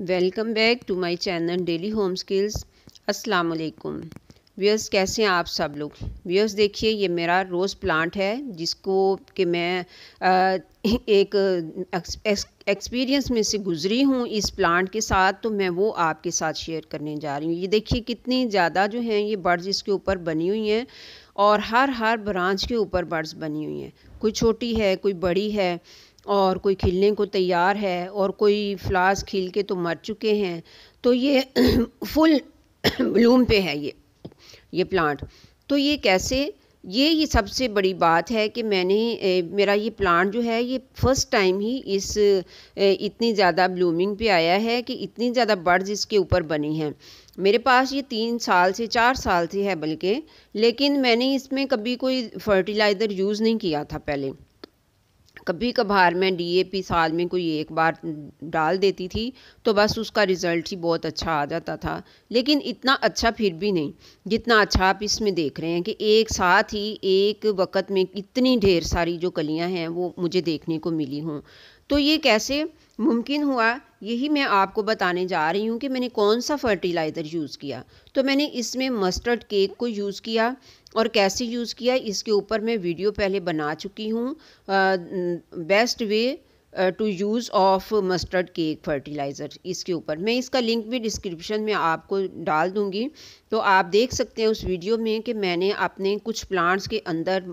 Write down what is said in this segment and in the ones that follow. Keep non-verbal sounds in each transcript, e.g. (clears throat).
welcome back to my channel daily home skills अस्सलाम वालेकुम viewers कैसे हैं आप सब लोग व्यूअर्स देखिए ये मेरा रोज़ प्लांट है जिसको कि मैं एक एक्सपीरियंस में से गुजरी हूँ इस प्लांट के साथ तो मैं वो आपके साथ शेयर करने जा रही हूँ ये देखिए कितनी ज़्यादा जो हैं ये बर्ड्स इसके ऊपर बनी हुई हैं और हर हर ब्रांच के ऊपर बर्ड्स बनी हुई हैं कोई छोटी है कोई बड़ी है और कोई खिलने को तैयार है और कोई फ्लास खिल के तो मर चुके हैं तो ये (clears throat) फुल ब्लूम (clears throat) पे है ये ये प्लांट तो ये कैसे ये ये सबसे बड़ी बात है कि मैंने ए, मेरा ये प्लांट जो है ये फ़र्स्ट टाइम ही इस ए, इतनी ज़्यादा ब्लूमिंग पे आया है कि इतनी ज़्यादा बर्ड्स इसके ऊपर बनी हैं मेरे पास ये तीन साल से चार साल से है बल्कि लेकिन मैंने इसमें कभी कोई फर्टिलाइज़र यूज़ नहीं किया था पहले कभी कभार मैं डीएपी साल में कोई एक बार डाल देती थी तो बस उसका रिज़ल्ट ही बहुत अच्छा आ जाता था लेकिन इतना अच्छा फिर भी नहीं जितना अच्छा आप इसमें देख रहे हैं कि एक साथ ही एक वक़्त में इतनी ढेर सारी जो कलियाँ हैं वो मुझे देखने को मिली हों तो ये कैसे मुमकिन हुआ यही मैं आपको बताने जा रही हूँ कि मैंने कौन सा फर्टिलाइज़र यूज़ किया तो मैंने इसमें मस्टर्ड केक को यूज़ किया और कैसे यूज़ किया इसके ऊपर मैं वीडियो पहले बना चुकी हूँ best way to use of mustard cake fertilizer इसके ऊपर मैं इसका लिंक भी डिस्क्रिप्शन में आपको डाल दूँगी तो आप देख सकते हैं उस वीडियो में कि मैंने अपने कुछ प्लांट्स के अंदर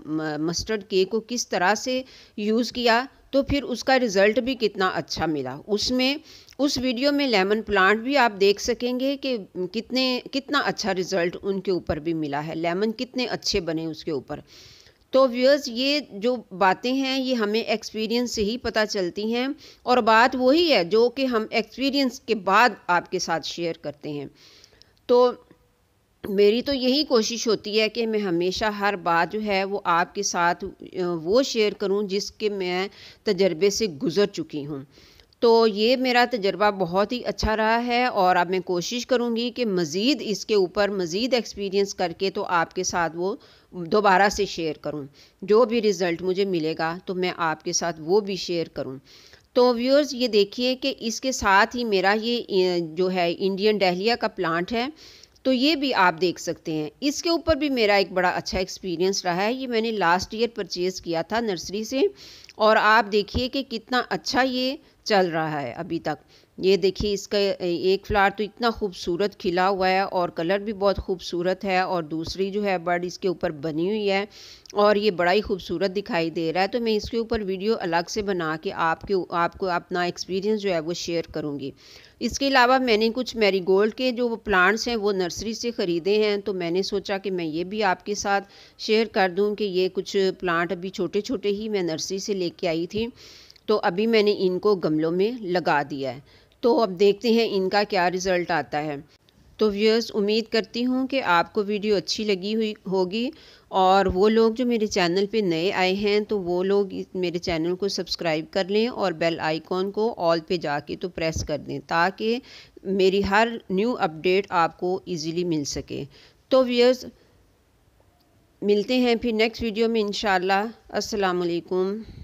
मस्टर्ड केक को किस तरह से यूज़ किया तो फिर उसका रिज़ल्ट भी कितना अच्छा मिला उसमें उस वीडियो में लेमन प्लांट भी आप देख सकेंगे कि कितने कितना अच्छा रिज़ल्ट उनके ऊपर भी मिला है लेमन कितने अच्छे बने उसके ऊपर तो व्यूअर्स ये जो बातें हैं ये हमें एक्सपीरियंस से ही पता चलती हैं और बात वही है जो कि हम एक्सपीरियंस के बाद आपके साथ शेयर करते हैं तो मेरी तो यही कोशिश होती है कि मैं हमेशा हर बात जो है वो आपके साथ वो शेयर करूं जिसके मैं तजर्बे से गुज़र चुकी हूं तो ये मेरा तजर्बा बहुत ही अच्छा रहा है और अब मैं कोशिश करूँगी कि मज़ीद इसके ऊपर मज़ीद एक्सपीरियंस करके तो आपके साथ वो दोबारा से शेयर करूँ जो भी रिज़ल्ट मुझे मिलेगा तो मैं आपके साथ वो भी शेयर करूँ तो व्यूअर्स ये देखिए कि इसके साथ ही मेरा ये जो है इंडियन डहलिया का प्लांट है तो ये भी आप देख सकते हैं इसके ऊपर भी मेरा एक बड़ा अच्छा एक्सपीरियंस रहा है ये मैंने लास्ट ईयर परचेज़ किया था नर्सरी से और आप देखिए कि कितना अच्छा ये चल रहा है अभी तक ये देखिए इसका एक फ्लावर तो इतना खूबसूरत खिला हुआ है और कलर भी बहुत खूबसूरत है और दूसरी जो है बर्ड इसके ऊपर बनी हुई है और ये बड़ा ही खूबसूरत दिखाई दे रहा है तो मैं इसके ऊपर वीडियो अलग से बना के आपके आपको अपना एक्सपीरियंस जो है वो शेयर करूँगी इसके अलावा मैंने कुछ मैरीगोल्ड के जो प्लांट्स हैं वो नर्सरी से ख़रीदे हैं तो मैंने सोचा कि मैं ये भी आपके साथ शेयर कर दूँ कि ये कुछ प्लांट अभी छोटे छोटे ही मैं नर्सरी से लेके आई थी तो अभी मैंने इनको गमलों में लगा दिया है तो अब देखते हैं इनका क्या रिज़ल्ट आता है तो व्यूअर्स उम्मीद करती हूँ कि आपको वीडियो अच्छी लगी हुई होगी और वो लोग जो मेरे चैनल पे नए आए हैं तो वो लोग मेरे चैनल को सब्सक्राइब कर लें और बेल आइकॉन को ऑल पे जाके तो प्रेस कर दें ताकि मेरी हर न्यू अपडेट आपको इजीली मिल सके तो व्यूअर्स मिलते हैं फिर नेक्स्ट वीडियो में इन शाला असलकुम